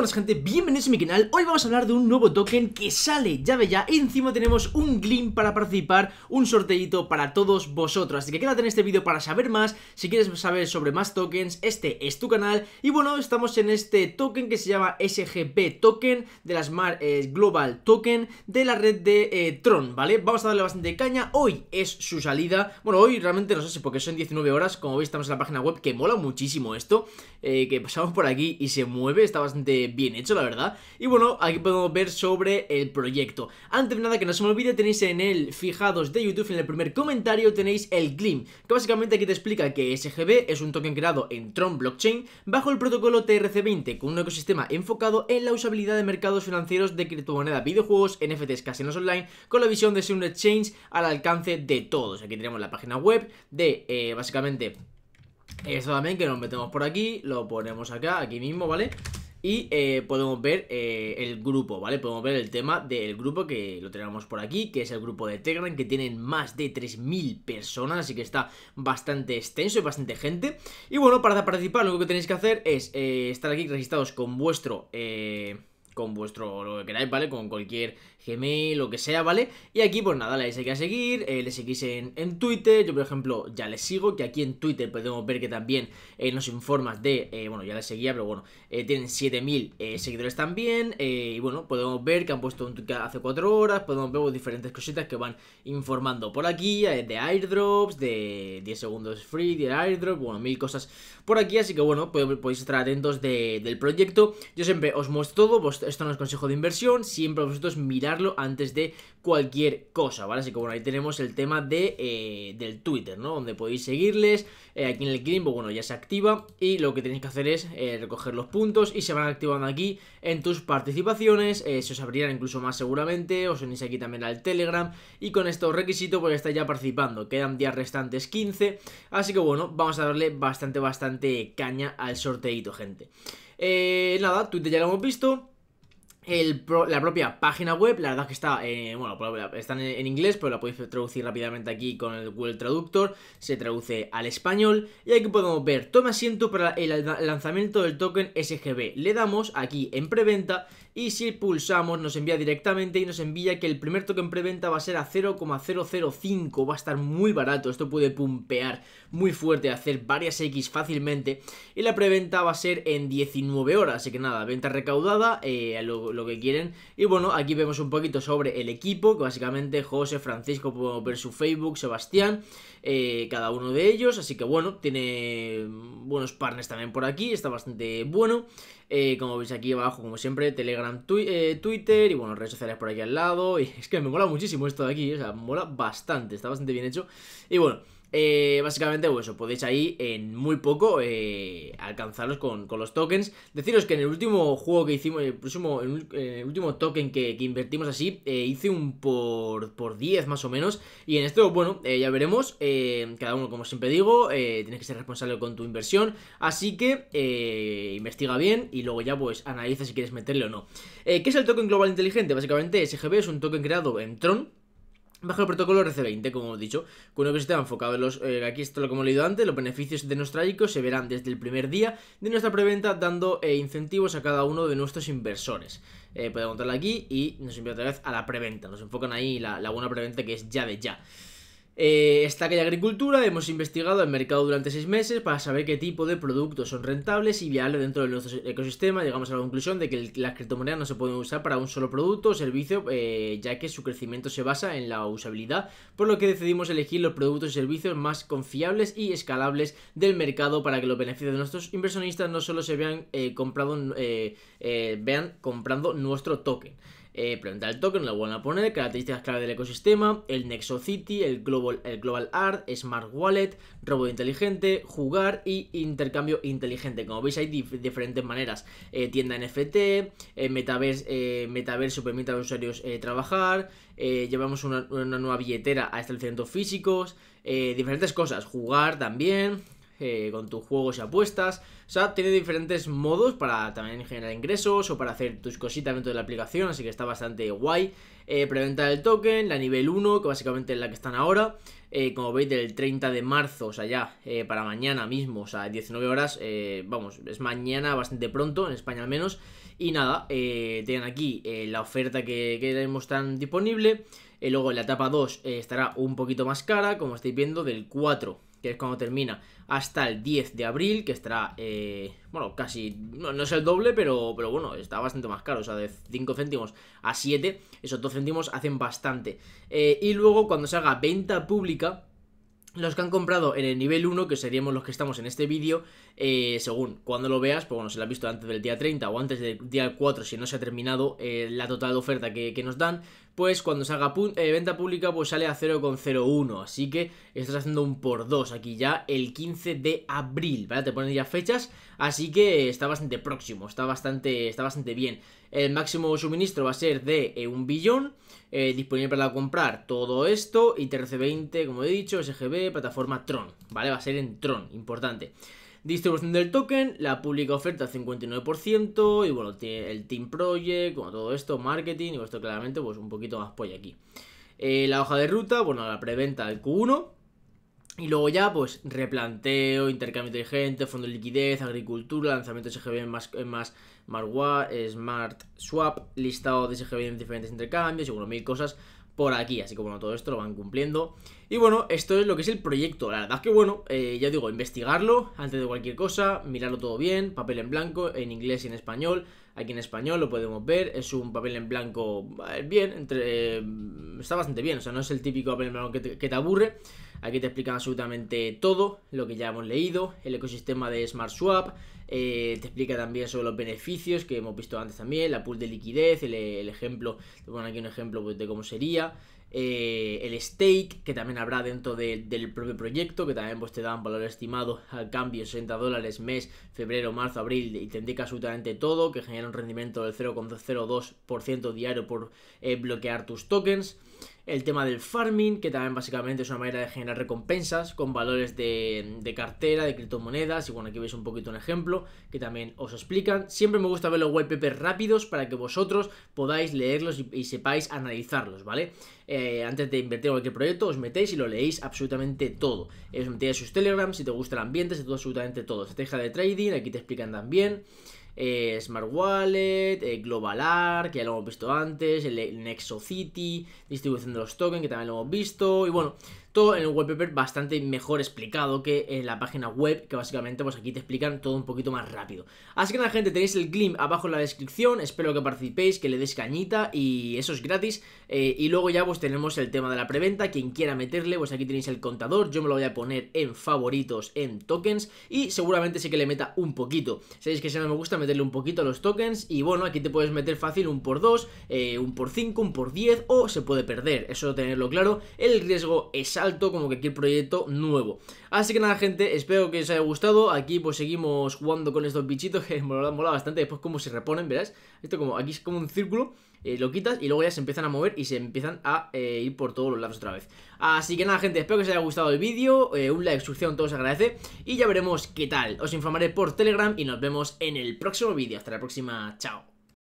Buenas gente, bienvenidos a mi canal, hoy vamos a hablar de un nuevo token que sale, ya ve ya, y encima tenemos un Glim para participar, un sorteito para todos vosotros, así que quédate en este vídeo para saber más, si quieres saber sobre más tokens, este es tu canal, y bueno, estamos en este token que se llama SGP Token, de la Smart eh, Global Token, de la red de eh, Tron, ¿vale? Vamos a darle bastante caña, hoy es su salida, bueno, hoy realmente no sé si porque son 19 horas, como veis estamos en la página web, que mola muchísimo esto, eh, que pasamos por aquí y se mueve, está bastante bien hecho, la verdad. Y bueno, aquí podemos ver sobre el proyecto. Antes de nada, que no se me olvide, tenéis en el fijados de YouTube, en el primer comentario, tenéis el GLIM, que básicamente aquí te explica que SGB es un token creado en Tron Blockchain bajo el protocolo TRC20, con un ecosistema enfocado en la usabilidad de mercados financieros de criptomonedas, videojuegos, NFTs, casinos online, con la visión de ser un exchange al alcance de todos. Aquí tenemos la página web de, eh, básicamente... eso también que nos metemos por aquí, lo ponemos acá, aquí mismo, ¿vale? Y eh, podemos ver eh, el grupo, ¿vale? Podemos ver el tema del grupo que lo tenemos por aquí, que es el grupo de Telegram, que tienen más de 3.000 personas, así que está bastante extenso y bastante gente. Y bueno, para participar lo único que tenéis que hacer es eh, estar aquí registrados con vuestro... Eh, con vuestro, lo que queráis, ¿vale? Con cualquier Gmail, lo que sea, ¿vale? Y aquí, pues nada, le dais aquí a seguir, eh, le seguís en, Twitter, yo por ejemplo ya le sigo, que aquí en Twitter podemos ver que también eh, nos informas de, eh, bueno, ya le seguía, pero bueno, eh, tienen 7000 seguidores también, y bueno, podemos ver que han puesto un tweet hace 4 horas, podemos ver diferentes cositas que van informando por aquí, de airdrops, de 10 segundos free, de airdrop, bueno, mil cosas por aquí, así que bueno, pues, podéis estar atentos del proyecto, yo siempre os muestro todo, esto no es consejo de inversión, siempre vosotros mirarlo antes de cualquier cosa, ¿vale? Así que bueno, ahí tenemos el tema eh, del Twitter, ¿no? Donde podéis seguirles, eh, aquí en el Grimbo, pues, bueno, ya se activa y lo que tenéis que hacer es eh, recoger los puntos y se van activando aquí en tus participaciones, se os abrirán incluso más seguramente, os unís aquí también al Telegram y con estos requisitos pues estáis ya participando, quedan días restantes 15, así que bueno, vamos a darle bastante, bastante caña al sorteito, gente. nada, Twitter ya lo hemos visto la propia página web, la verdad es que está, eh, bueno, pues, está en, inglés, pero la podéis traducir rápidamente aquí con el Google Traductor, se traduce al español, y aquí podemos ver, toma asiento para el lanzamiento del token SGB, le damos aquí en preventa, y si pulsamos nos envía directamente y nos envía que el primer token preventa va a ser a 0,005, va a estar muy barato, esto puede pumpear muy fuerte, hacer varias X fácilmente y la preventa va a ser en 19 horas, así que nada, venta recaudada, eh, lo, que quieren y bueno, aquí vemos un poquito sobre el equipo, que básicamente José, Francisco ver su Facebook, Sebastián, eh, cada uno de ellos, así que bueno, tiene buenos partners también por aquí, está bastante bueno, eh, como veis aquí abajo como siempre, Telegram eh, Twitter y bueno, redes sociales por aquí al lado. Y es que me mola muchísimo esto de aquí, o sea, mola bastante, está bastante bien hecho. Y bueno. Eh, básicamente, pues eso, podéis ahí en muy poco eh, alcanzarlos con, los tokens. Deciros que en el último juego que hicimos, el el, último token que, invertimos así, eh, hice un por, por 10 más o menos. Y en esto, bueno, ya veremos. cada uno, como siempre digo, tienes que ser responsable con tu inversión. Así que investiga bien y luego ya pues analiza si quieres meterle o no. ¿Qué es el token global inteligente? Básicamente, SGB es un token creado en Tron Bajo el protocolo RC20, como he dicho, con un sistema enfocado en los... Eh, aquí esto lo que hemos leído antes, los beneficios de nuestro ICO se verán desde el primer día de nuestra preventa dando eh, incentivos a cada uno de nuestros inversores. Eh, podemos contarlo aquí y nos envía otra vez a la preventa. Nos enfocan ahí la, la buena preventa que es ya de ya esta eh, está aquella agricultura, hemos investigado el mercado durante seis meses para saber qué tipo de productos son rentables y viables dentro de nuestro ecosistema. Llegamos a la conclusión de que las criptomonedas no se pueden usar para un solo producto o servicio, eh, ya que su crecimiento se basa en la usabilidad, por lo que decidimos elegir los productos y servicios más confiables y escalables del mercado para que los beneficios de nuestros inversionistas no solo se vean, eh, vean comprando nuestro token. Eh, Preguntar el token, lo vuelven a poner, características clave del ecosistema, el Nexo City, el Global, el Global Art, Smart Wallet, robo inteligente, jugar y intercambio inteligente. Como veis hay diferentes maneras, eh, tienda NFT, eh, metaverse, eh, metaverso permite a los usuarios trabajar, llevamos una, una, nueva billetera a establecimientos físicos, diferentes cosas, jugar también, eh, con tus juegos y apuestas. O sea, tiene diferentes modos para también generar ingresos o para hacer tus cositas dentro de la aplicación, así que está bastante guay. Eh, preventa token, la nivel 1, que básicamente es la que están ahora. Eh, como veis, del 30 de marzo, o sea, ya eh, para mañana mismo, o sea, 19 horas, vamos, es mañana bastante pronto, en España al menos. Y nada, tienen aquí la oferta que, que tan disponible. luego en la etapa 2 estará un poquito más cara, como estáis viendo, del 4 que es cuando termina, hasta el 10 de abril, que estará, eh, bueno, casi, no, es el doble, pero, pero bueno, está bastante más caro, o sea, de 5 céntimos a 7, esos 2 céntimos hacen bastante. Eh, y luego, cuando se haga venta pública, los que han comprado en el nivel 1, que seríamos los que estamos en este vídeo, eh, según cuando lo veas, pues bueno, si lo has visto antes del día 30 o antes del día 4, si no se ha terminado la total oferta que, nos dan, pues cuando salga eh, venta pública, pues sale a 0,01. Así que estás haciendo un por 2 aquí ya el 15 de abril, ¿vale? Te ponen ya fechas, así que está bastante próximo, está bastante, está bastante bien. El máximo suministro va a ser de eh, un billón, eh, disponible para comprar todo esto, y TRC20 como he dicho, SGB, plataforma Tron, ¿vale? Va a ser en Tron, importante. Distribución del token, la pública oferta 59% y bueno, tiene el Team Project, como todo esto, marketing y esto claramente pues un poquito más polla aquí. Eh, la hoja de ruta, bueno, la preventa del Q1. Y luego ya, pues, replanteo, intercambio gente fondo de liquidez, agricultura, lanzamiento de SGB más, más, más Smart Swap, listado de SGB en diferentes intercambios y bueno, mil cosas por aquí. Así que bueno, todo esto lo van cumpliendo. Y bueno, esto es lo que es el proyecto. La verdad que bueno, eh, ya digo, investigarlo antes de cualquier cosa, mirarlo todo bien, papel en blanco, en inglés y en español. Aquí en español lo podemos ver, es un papel en blanco bien, entre, eh, está bastante bien, o sea, no es el típico papel en blanco que te, aburre. Aquí te explican absolutamente todo lo que ya hemos leído, el ecosistema de Smart Swap, eh, te explica también sobre los beneficios que hemos visto antes también, la pool de liquidez, el, el ejemplo, te ponen aquí un ejemplo pues, de cómo sería, eh, el stake, que también habrá dentro del propio proyecto, que también pues, te dan valor estimado al cambio, de 60 dólares mes, febrero, marzo, abril, y te indica absolutamente todo, que genera un rendimiento del 0,02% diario por eh, bloquear tus tokens el tema del farming, que también básicamente es una manera de generar recompensas con valores de, cartera, de criptomonedas, y bueno, aquí veis un poquito un ejemplo que también os explican. Siempre me gusta ver los white rápidos para que vosotros podáis leerlos y, sepáis analizarlos, ¿vale? Eh, antes de invertir en cualquier proyecto, os metéis y lo leéis absolutamente todo. Os metéis a sus Telegram, si te gusta el ambiente, si todo absolutamente todo. Estrategia de trading, aquí te explican también. Eh, Smart Wallet, eh, global que ya lo hemos visto antes, el, Nexo City, distribución de los tokens, que también lo hemos visto, y bueno, todo en el webpaper bastante mejor explicado que en la página web, que básicamente pues aquí te explican todo un poquito más rápido. Así que nada gente, tenéis el glim abajo en la descripción, espero que participéis, que le des cañita y eso es gratis. Eh, y luego ya pues tenemos el tema de la preventa, quien quiera meterle, pues aquí tenéis el contador, yo me lo voy a poner en favoritos, en tokens y seguramente sí que le meta un poquito. Sabéis que si no me gusta meterle un poquito a los tokens y bueno, aquí te puedes meter fácil un por 2, eh, un por 5, un por 10 o se puede perder, eso tenerlo claro, el riesgo es alto como que aquí el proyecto nuevo. Así que nada, gente, espero que os haya gustado. Aquí pues seguimos jugando con estos bichitos que me han bastante. Después como se reponen, verás. Esto como, aquí es como un círculo. Eh, lo quitas y luego ya se empiezan a mover y se empiezan a eh, ir por todos los lados otra vez. Así que nada, gente, espero que os haya gustado el vídeo. Eh, un like, suscripción, todo se agradece. Y ya veremos qué tal. Os informaré por Telegram y nos vemos en el próximo vídeo. Hasta la próxima, chao.